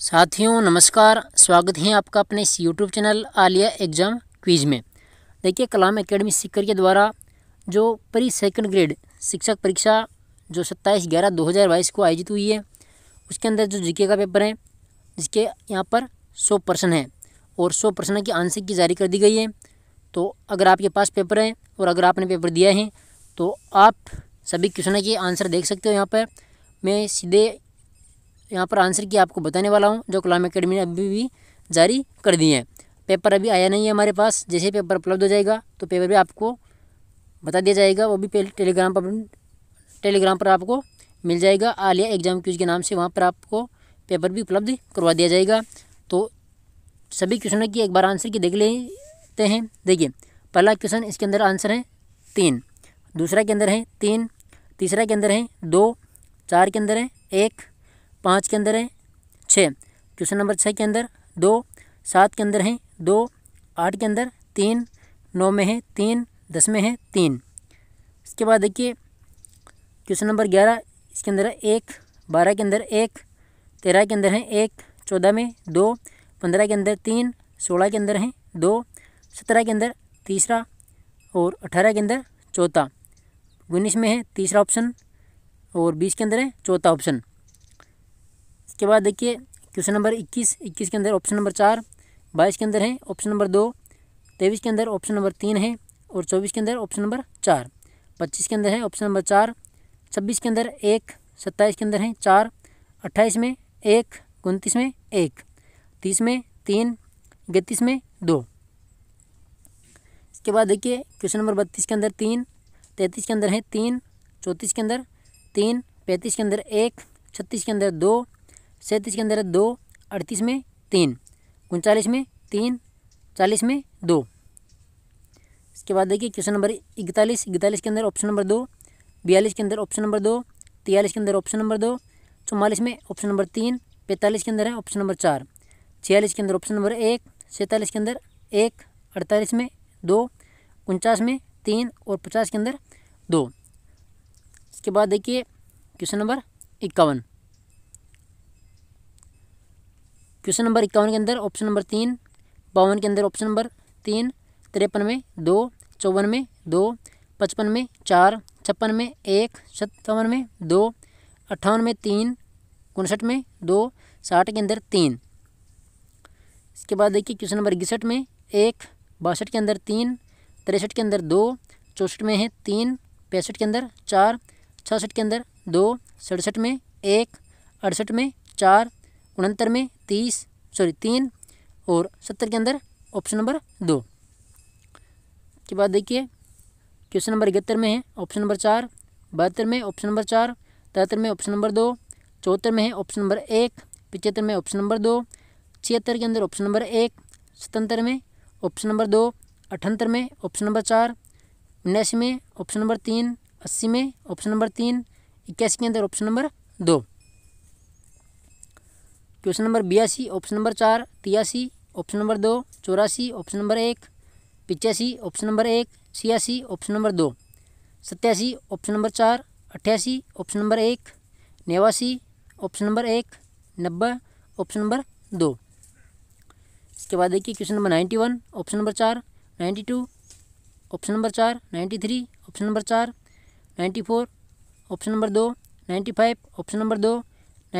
साथियों नमस्कार स्वागत है आपका अपने इस यूट्यूब चैनल आलिया एग्ज़ाम क्विज में देखिए कलाम एकेडमी सीकर के द्वारा जो प्री सेकंड ग्रेड शिक्षक परीक्षा जो सत्ताईस ग्यारह दो हज़ार बाईस को आयोजित हुई है उसके अंदर जो जीके का पेपर है जिसके यहाँ पर सौ प्रश्न है और सौ प्रश्न की आंसर की जारी कर दी गई है तो अगर आपके पास पेपर है और अगर आपने पेपर दिया है तो आप सभी क्वेश्चन के आंसर देख सकते हो यहाँ पर मैं सीधे यहाँ पर आंसर की आपको बताने वाला हूँ जो कलाम अकेडमी ने अभी भी जारी कर दिए हैं पेपर अभी आया नहीं है हमारे पास जैसे पेपर उपलब्ध हो जाएगा तो पेपर भी आपको बता दिया जाएगा वो भी टेलीग्राम पर टेलीग्राम पर आपको मिल जाएगा आलिया एग्जाम क्यूज के नाम से वहाँ पर आपको पेपर भी उपलब्ध करवा दिया जाएगा तो सभी क्वेश्चनों की एक बार आंसर की देख लेते हैं देखिए पहला क्वेश्चन इसके अंदर आंसर है तीन दूसरा के अंदर है तीन तीसरा के अंदर है दो चार के अंदर है एक पाँच के अंदर हैं छः क्वेश्चन नंबर छः के अंदर दो सात के अंदर हैं दो आठ के अंदर तीन नौ में हैं तीन दस में हैं तीन इसके बाद देखिए क्वेश्चन नंबर ग्यारह इसके अंदर है एक बारह के अंदर एक तेरह के अंदर हैं एक चौदह में दो पंद्रह के अंदर तीन सोलह के अंदर हैं दो सत्रह के अंदर तीसरा और अठारह के अंदर चौथा उन्नीस में है तीसरा ऑप्शन और बीस के अंदर है चौथा ऑप्शन उसके बाद देखिए क्वेश्चन नंबर इक्कीस इक्कीस के अंदर ऑप्शन नंबर चार बाईस के अंदर है ऑप्शन नंबर दो तेईस के अंदर ऑप्शन नंबर तीन है और चौबीस के अंदर ऑप्शन नंबर चार पच्चीस के अंदर है ऑप्शन नंबर चार छब्बीस के अंदर एक सत्ताईस के अंदर है चार अट्ठाईस में एक उनतीस में एक तीस में तीन इकतीस में दो इसके बाद देखिए क्वेश्चन नंबर बत्तीस के अंदर तीन तैंतीस के अंदर है तीन चौंतीस के अंदर तीन पैंतीस के अंदर एक छत्तीस के अंदर दो सैंतीस के अंदर है दो अड़तीस में तीन उनचालीस में तीन चालीस में दो इसके बाद देखिए क्वेश्चन नंबर इकतालीस इकतालीस के अंदर ऑप्शन नंबर दो बयालीस के अंदर ऑप्शन नंबर दो तियालीस के अंदर ऑप्शन नंबर दो चौवालीस में ऑप्शन नंबर तीन पैंतालीस के अंदर है ऑप्शन नंबर चार छियालीस के अंदर ऑप्शन नंबर एक सैंतालीस के अंदर एक अड़तालीस में दो उनचास में तीन और पचास के अंदर दो इसके बाद देखिए क्वेश्चन नंबर इक्यावन क्वेश्चन नंबर इक्यावन के अंदर ऑप्शन नंबर तीन बावन के अंदर ऑप्शन नंबर तीन तिरपन में दो चौवन में दो पचपन में चार छप्पन में एक सत्तावन में दो अट्ठावन में तीन उनसठ में दो साठ के अंदर तीन इसके बाद देखिए क्वेश्चन नंबर इकसठ में एक बासठ के अंदर तीन तिरसठ के अंदर दो चौसठ में है तीन पैंसठ के अंदर चार छासठ के अंदर दो सड़सठ में एक अड़सठ में चार उनहत्तर में तीस सॉरी तीन और सत्तर के अंदर ऑप्शन नंबर दो के बाद देखिए क्वेश्चन नंबर इकहत्तर में है ऑप्शन नंबर चार बहत्तर में ऑप्शन नंबर चार तिहत्तर में ऑप्शन नंबर दो चौहत्तर में है ऑप्शन नंबर एक पिचहत्तर में ऑप्शन नंबर दो छिहत्तर के अंदर ऑप्शन नंबर एक सतहत्तर में ऑप्शन नंबर दो अठहत्तर में ऑप्शन नंबर चार उन्यासी में ऑप्शन नंबर तीन अस्सी में ऑप्शन नंबर तीन इक्यासी के अंदर ऑप्शन नंबर दो क्वेश्चन नंबर बयासी ऑप्शन नंबर चार तियासी ऑप्शन नंबर दो चौरासी ऑप्शन नंबर एक पिचासी ऑप्शन नंबर एक छियासी ऑप्शन नंबर दो सत्यासी ऑप्शन नंबर चार अट्ठासी ऑप्शन नंबर एक नवासी ऑप्शन नंबर एक नब्बे ऑप्शन नंबर दो इसके बाद देखिए question number ninety one option number चार नाइन्टी टू ऑप्शन नंबर चार नाइन्टी थ्री ऑप्शन नंबर चार नाइन्टी फोर ऑप्शन नंबर दो नाइन्टी फाइव ऑप्शन नंबर दो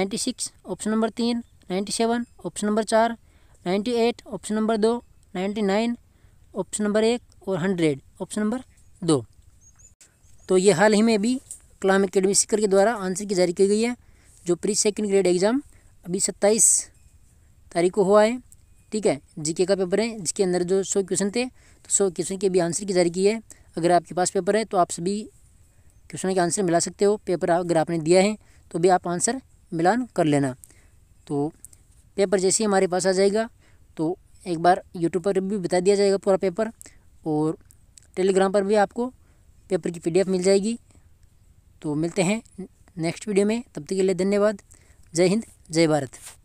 नाइन्टी सिक्स ऑप्शन नंबर तीन नाइन्टी सेवन ऑप्शन नंबर चार नाइन्टी एट ऑप्शन नंबर दो ninety nine option number एक और hundred option number दो तो ये हाल ही में अभी कलाम अकेडमी सिकर के द्वारा आंसर की जारी की गई है जो प्री सेकेंड ग्रेड एग्ज़ाम अभी सत्ताईस तारीख को हुआ है ठीक है जीके का पेपर है जिसके अंदर जो सौ क्वेश्चन थे तो सौ क्वेश्चन के भी आंसर की जारी की है अगर आपके पास पेपर है तो आप सभी क्वेश्चन के आंसर मिला सकते हो पेपर अगर आपने दिया है तो भी आप आंसर मिलान कर लेना तो पेपर जैसे ही हमारे पास आ जाएगा तो एक बार यूट्यूब पर भी बता दिया जाएगा पूरा पेपर और टेलीग्राम पर भी आपको पेपर की पीडीएफ मिल जाएगी तो मिलते हैं नेक्स्ट वीडियो में तब तक के लिए धन्यवाद जय हिंद जय भारत